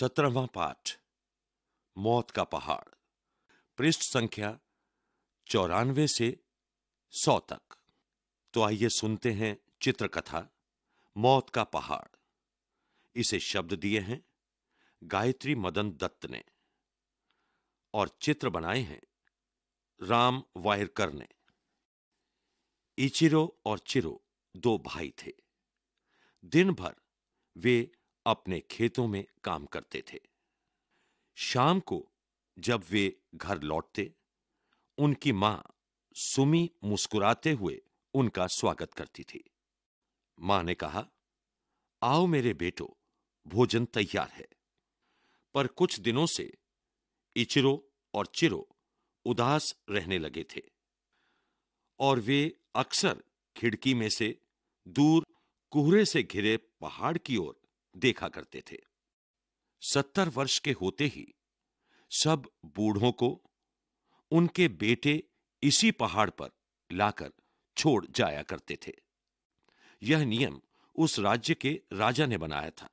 सत्रहवा पाठ मौत का पहाड़ पृष्ठ संख्या चौरानवे से सौ तक तो आइए सुनते हैं चित्रकथा मौत का पहाड़ इसे शब्द दिए हैं गायत्री मदन दत्त ने और चित्र बनाए हैं राम वायरकर ने इचिरो और चिरो दो भाई थे दिन भर वे अपने खेतों में काम करते थे शाम को जब वे घर लौटते उनकी मां सुमी मुस्कुराते हुए उनका स्वागत करती थी मां ने कहा आओ मेरे बेटो भोजन तैयार है पर कुछ दिनों से इचिरो और चिरो उदास रहने लगे थे और वे अक्सर खिड़की में से दूर कुहरे से घिरे पहाड़ की ओर देखा करते थे सत्तर वर्ष के होते ही सब बूढ़ों को उनके बेटे इसी पहाड़ पर लाकर छोड़ जाया करते थे यह नियम उस राज्य के राजा ने बनाया था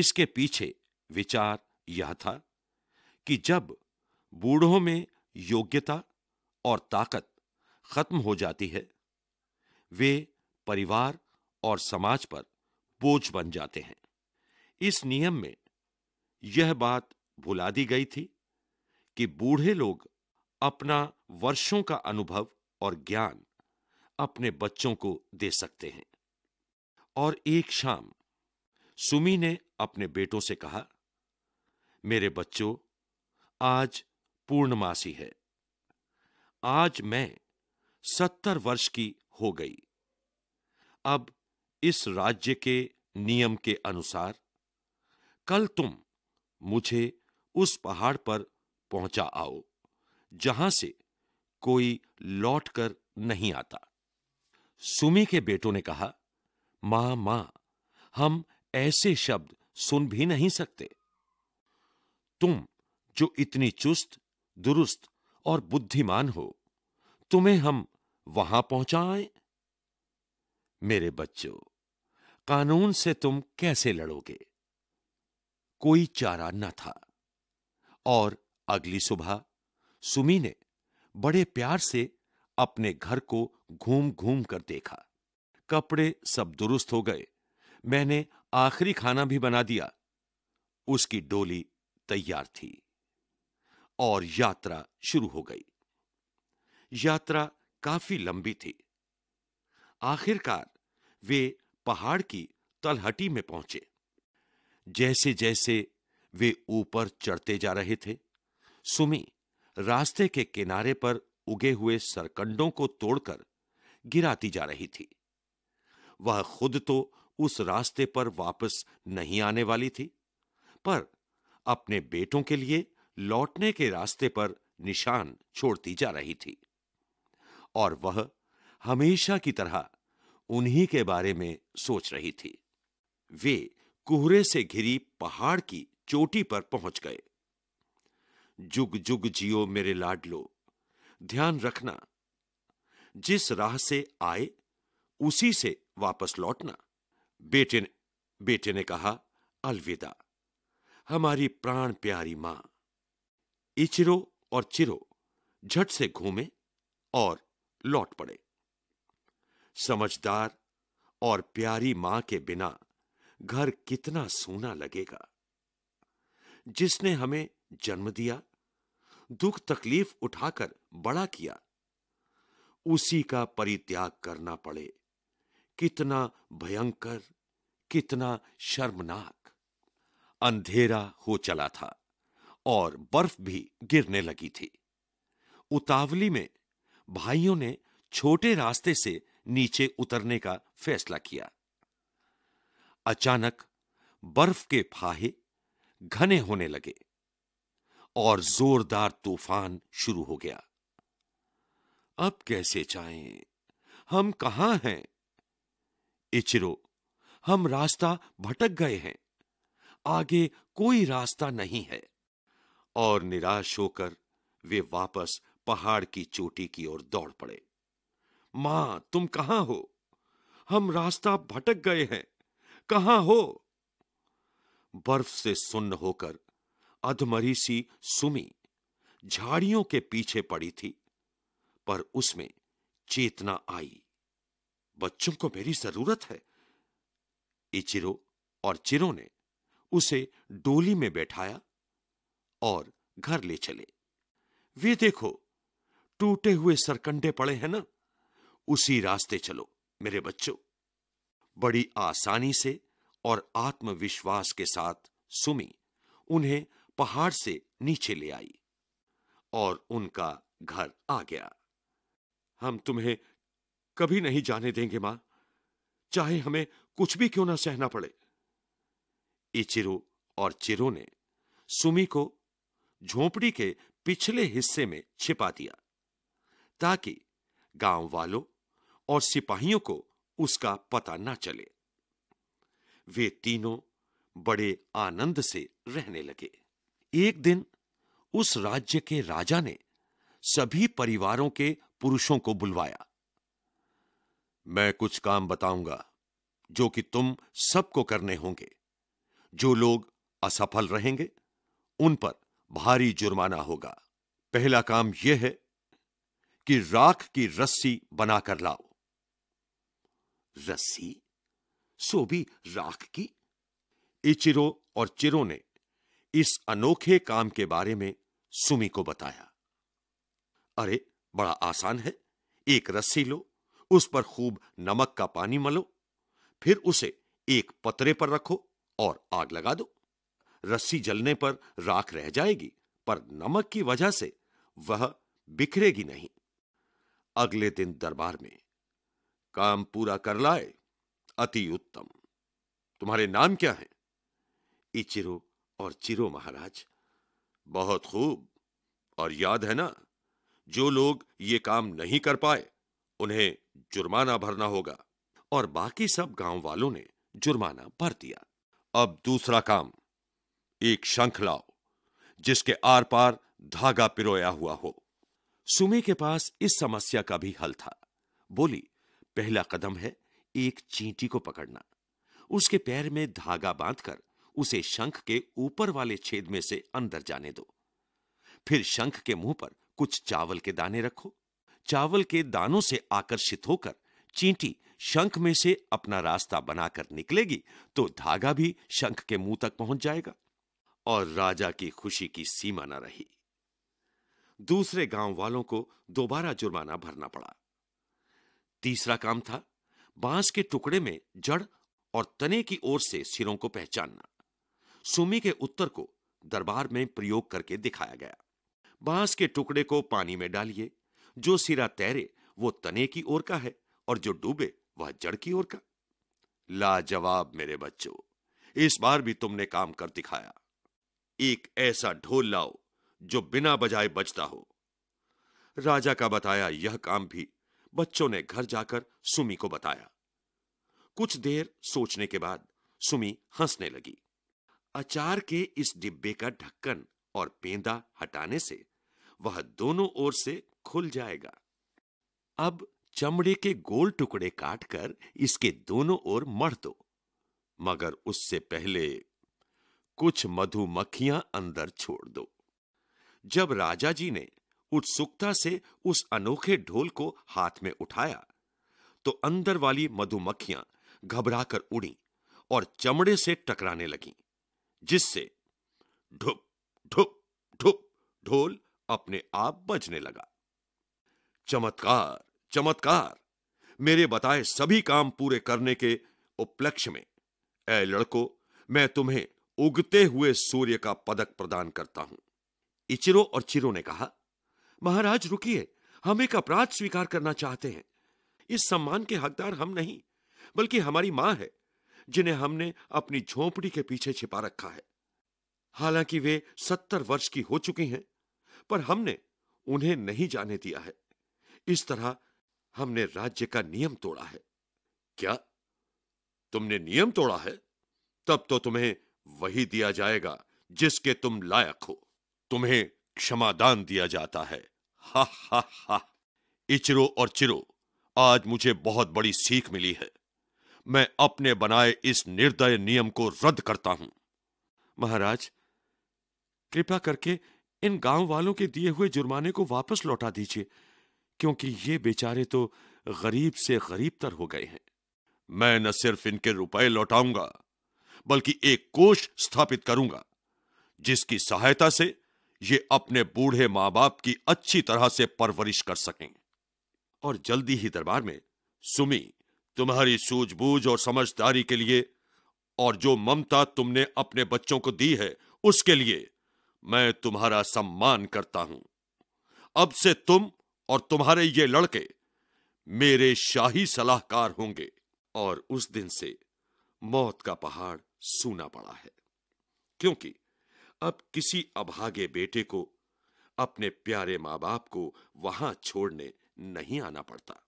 इसके पीछे विचार यह था कि जब बूढ़ों में योग्यता और ताकत खत्म हो जाती है वे परिवार और समाज पर बोझ बन जाते हैं इस नियम में यह बात भुला दी गई थी कि बूढ़े लोग अपना वर्षों का अनुभव और ज्ञान अपने बच्चों को दे सकते हैं और एक शाम सुमी ने अपने बेटों से कहा मेरे बच्चों आज पूर्णमासी है आज मैं सत्तर वर्ष की हो गई अब इस राज्य के नियम के अनुसार कल तुम मुझे उस पहाड़ पर पहुंचा आओ जहां से कोई लौटकर नहीं आता सुमी के बेटों ने कहा मां मां हम ऐसे शब्द सुन भी नहीं सकते तुम जो इतनी चुस्त दुरुस्त और बुद्धिमान हो तुम्हें हम वहां पहुंचाएं मेरे बच्चों कानून से तुम कैसे लड़ोगे कोई चारा न था और अगली सुबह सुमी ने बड़े प्यार से अपने घर को घूम घूम कर देखा कपड़े सब दुरुस्त हो गए मैंने आखिरी खाना भी बना दिया उसकी डोली तैयार थी और यात्रा शुरू हो गई यात्रा काफी लंबी थी आखिरकार वे पहाड़ की तलहटी में पहुंचे जैसे जैसे वे ऊपर चढ़ते जा रहे थे सुमी रास्ते के किनारे पर उगे हुए सरकंडों को तोड़कर गिराती जा रही थी वह खुद तो उस रास्ते पर वापस नहीं आने वाली थी पर अपने बेटों के लिए लौटने के रास्ते पर निशान छोड़ती जा रही थी और वह हमेशा की तरह उन्हीं के बारे में सोच रही थी वे कुहरे से घिरी पहाड़ की चोटी पर पहुंच गए जुग जुग जियो मेरे लाडलो ध्यान रखना जिस राह से आए उसी से वापस लौटना बेटे ने बेटे ने कहा अलविदा हमारी प्राण प्यारी मां इचिरो और चिरो झट से घूमे और लौट पड़े समझदार और प्यारी मां के बिना घर कितना सोना लगेगा जिसने हमें जन्म दिया दुख तकलीफ उठाकर बड़ा किया उसी का परित्याग करना पड़े कितना भयंकर कितना शर्मनाक अंधेरा हो चला था और बर्फ भी गिरने लगी थी उतावली में भाइयों ने छोटे रास्ते से नीचे उतरने का फैसला किया अचानक बर्फ के फाहे घने होने लगे और जोरदार तूफान शुरू हो गया अब कैसे चाहें हम कहां हैं इचिरो हम रास्ता भटक गए हैं आगे कोई रास्ता नहीं है और निराश होकर वे वापस पहाड़ की चोटी की ओर दौड़ पड़े मां तुम कहां हो हम रास्ता भटक गए हैं कहां हो बर्फ से सुन्न होकर अधमरी सी सुमी झाड़ियों के पीछे पड़ी थी पर उसमें चेतना आई बच्चों को मेरी जरूरत है इचिरो और चिरो ने उसे डोली में बैठाया और घर ले चले वे देखो टूटे हुए सरकंडे पड़े हैं ना उसी रास्ते चलो मेरे बच्चों बड़ी आसानी से और आत्मविश्वास के साथ सुमी उन्हें पहाड़ से नीचे ले आई और उनका घर आ गया हम तुम्हें कभी नहीं जाने देंगे मां चाहे हमें कुछ भी क्यों ना सहना पड़े इचिरो और चिरो ने सुमी को झोपड़ी के पिछले हिस्से में छिपा दिया ताकि गांव वालों और सिपाहियों को उसका पता ना चले वे तीनों बड़े आनंद से रहने लगे एक दिन उस राज्य के राजा ने सभी परिवारों के पुरुषों को बुलवाया मैं कुछ काम बताऊंगा जो कि तुम सबको करने होंगे जो लोग असफल रहेंगे उन पर भारी जुर्माना होगा पहला काम यह है कि राख की रस्सी बनाकर लाओ रस्सी सो भी राख की इचिरो और चिरो ने इस अनोखे काम के बारे में सुमी को बताया अरे बड़ा आसान है एक रस्सी लो उस पर खूब नमक का पानी मलो फिर उसे एक पतरे पर रखो और आग लगा दो रस्सी जलने पर राख रह जाएगी पर नमक की वजह से वह बिखरेगी नहीं अगले दिन दरबार में काम पूरा कर लाए अति उत्तम तुम्हारे नाम क्या है इचिरो और चिरो महाराज बहुत खूब और याद है ना जो लोग ये काम नहीं कर पाए उन्हें जुर्माना भरना होगा और बाकी सब गांव वालों ने जुर्माना भर दिया अब दूसरा काम एक शंख लाओ जिसके आर पार धागा पिरोया हुआ हो सुमे के पास इस समस्या का भी हल था बोली पहला कदम है एक चींटी को पकड़ना उसके पैर में धागा बांधकर उसे शंख के ऊपर वाले छेद में से अंदर जाने दो फिर शंख के मुंह पर कुछ चावल के दाने रखो चावल के दानों से आकर्षित होकर चींटी शंख में से अपना रास्ता बनाकर निकलेगी तो धागा भी शंख के मुंह तक पहुंच जाएगा और राजा की खुशी की सीमा न रही दूसरे गांव वालों को दोबारा जुर्माना भरना पड़ा तीसरा काम था बांस के टुकड़े में जड़ और तने की ओर से सिरों को पहचानना सुमी के उत्तर को दरबार में प्रयोग करके दिखाया गया बांस के टुकड़े को पानी में डालिए जो सिरा तैरे वो तने की ओर का है और जो डूबे वह जड़ की ओर का लाजवाब मेरे बच्चों इस बार भी तुमने काम कर दिखाया एक ऐसा ढोल लाओ जो बिना बजाए बजता हो राजा का बताया यह काम भी बच्चों ने घर जाकर सुमी को बताया कुछ देर सोचने के बाद सुमी हंसने लगी अचार के इस डिब्बे का ढक्कन और पेंदा हटाने से वह दोनों ओर से खुल जाएगा अब चमड़े के गोल टुकड़े काटकर इसके दोनों ओर मढ़ दो मगर उससे पहले कुछ मधुमक्खियां अंदर छोड़ दो जब राजा जी ने उत्सुकता से उस अनोखे ढोल को हाथ में उठाया तो अंदर वाली मधुमक्खियां घबराकर उड़ी और चमड़े से टकराने लगी जिससे ढुप ढुप ढुप ढोल अपने आप बजने लगा चमत्कार चमत्कार मेरे बताए सभी काम पूरे करने के उपलक्ष्य में ए लड़को मैं तुम्हें उगते हुए सूर्य का पदक प्रदान करता हूं इचिरो और चिरो ने कहा महाराज रुकिए हम एक अपराध स्वीकार करना चाहते हैं इस सम्मान के हकदार हम नहीं बल्कि हमारी मां है जिन्हें हमने अपनी झोपड़ी के पीछे छिपा रखा है हालांकि वे सत्तर वर्ष की हो चुकी हैं पर हमने उन्हें नहीं जाने दिया है इस तरह हमने राज्य का नियम तोड़ा है क्या तुमने नियम तोड़ा है तब तो तुम्हें वही दिया जाएगा जिसके तुम लायक हो तुम्हें क्षमादान दिया जाता है हा हा हा इचरो और चिरो आज मुझे बहुत बड़ी सीख मिली है मैं अपने बनाए इस निर्दय नियम को रद्द करता हूं महाराज कृपा करके इन गांव वालों के दिए हुए जुर्माने को वापस लौटा दीजिए क्योंकि ये बेचारे तो गरीब से गरीब तर हो गए हैं मैं न सिर्फ इनके रुपए लौटाऊंगा बल्कि एक कोष स्थापित करूंगा जिसकी सहायता से ये अपने बूढ़े मां बाप की अच्छी तरह से परवरिश कर सकें और जल्दी ही दरबार में सुमी तुम्हारी सूझबूझ और समझदारी के लिए और जो ममता तुमने अपने बच्चों को दी है उसके लिए मैं तुम्हारा सम्मान करता हूं अब से तुम और तुम्हारे ये लड़के मेरे शाही सलाहकार होंगे और उस दिन से मौत का पहाड़ सूना पड़ा है क्योंकि अब किसी अभागे बेटे को अपने प्यारे मां बाप को वहां छोड़ने नहीं आना पड़ता